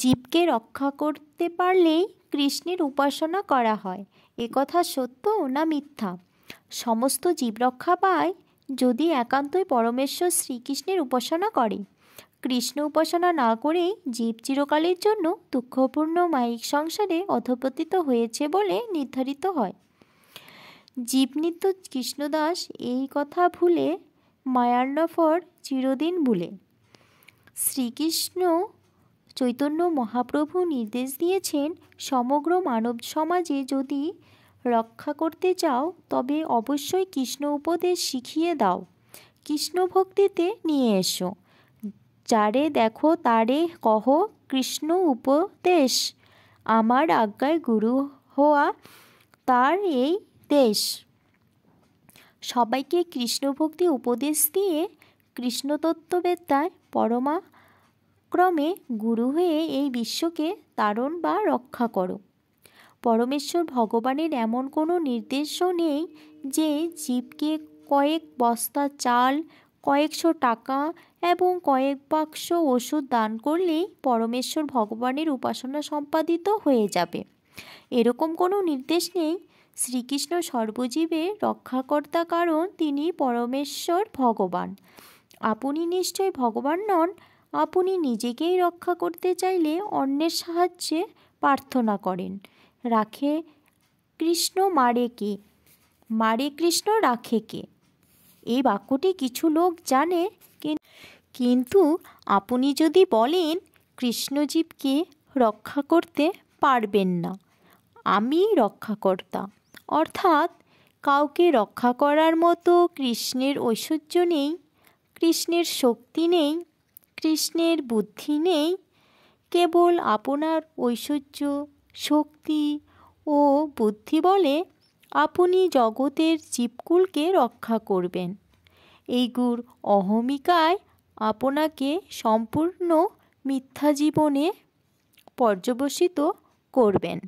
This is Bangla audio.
জীবকে রক্ষা করতে পারলেই কৃষ্ণের উপাসনা করা হয় একথা সত্য না মিথ্যা সমস্ত জীব রক্ষা পায় যদি একান্তই পরমেশ্বর শ্রীকৃষ্ণের উপাসনা করে কৃষ্ণ উপাসনা না করে জীব চিরকালের জন্য দুঃখপূর্ণ মায়িক সংসারে অধপতিত হয়েছে বলে নির্ধারিত হয় জীবনিত্য কৃষ্ণদাস এই কথা ভুলে মায়ার্নফর চিরদিন ভুলে শ্রীকৃষ্ণ চৈতন্য মহাপ্রভু নির্দেশ দিয়েছেন সমগ্র মানব সমাজে যদি রক্ষা করতে চাও তবে অবশ্যই কৃষ্ণ উপদেশ শিখিয়ে দাও কৃষ্ণ ভক্তিতে নিয়ে এসো যারে দেখো তারে কহ কৃষ্ণ উপদেশ আমার আজ্ঞায় গুরু হওয়া তার এই দেশ সবাইকে কৃষ্ণভক্তি উপদেশ দিয়ে কৃষ্ণতত্ত্ববেত্তায় পরমা ক্রমে গুরু হয়ে এই বিশ্বকে তারণ বা রক্ষা করো পরমেশ্বর ভগবানের এমন কোনো নির্দেশও নেই যে জীবকে কয়েক বস্তা চাল কয়েকশো টাকা এবং কয়েক বাক্স ওষুধ দান করলেই পরমেশ্বর ভগবানের উপাসনা সম্পাদিত হয়ে যাবে এরকম কোনো নির্দেশ নেই শ্রীকৃষ্ণ সর্বজীবের রক্ষাকর্তা কারণ তিনি পরমেশ্বর ভগবান আপনি নিশ্চয় ভগবান নন আপনি নিজেকেই রক্ষা করতে চাইলে অন্যের সাহায্যে প্রার্থনা করেন রাখে কৃষ্ণ মারে কে মারে কৃষ্ণ রাখে কে এই বাক্যটি কিছু লোক জানে কিন্তু আপনি যদি বলেন কৃষ্ণজীবকে রক্ষা করতে পারবেন না আমি রক্ষাকর্তা অর্থাৎ কাউকে রক্ষা করার মতো কৃষ্ণের ঐশ্বর্য নেই কৃষ্ণের শক্তি নেই কৃষ্ণের বুদ্ধি নেই কেবল আপনার ঐশ্বর্য শক্তি ও বুদ্ধি বলে আপনি জগতের জীবকুলকে রক্ষা করবেন এইগুর অহমিকায় আপনাকে সম্পূর্ণ মিথ্যা জীবনে পর্যবসিত করবেন